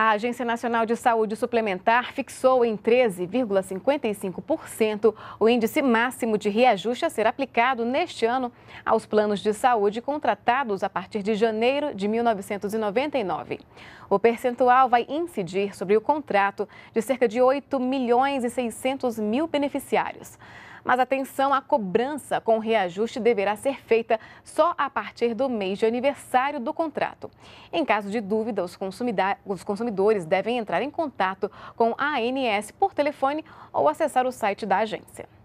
A Agência Nacional de Saúde Suplementar fixou em 13,55% o índice máximo de reajuste a ser aplicado neste ano aos planos de saúde contratados a partir de janeiro de 1999. O percentual vai incidir sobre o contrato de cerca de 8 milhões e 600 mil beneficiários. Mas atenção, a cobrança com reajuste deverá ser feita só a partir do mês de aniversário do contrato. Em caso de dúvida, os, os consumidores devem entrar em contato com a ANS por telefone ou acessar o site da agência.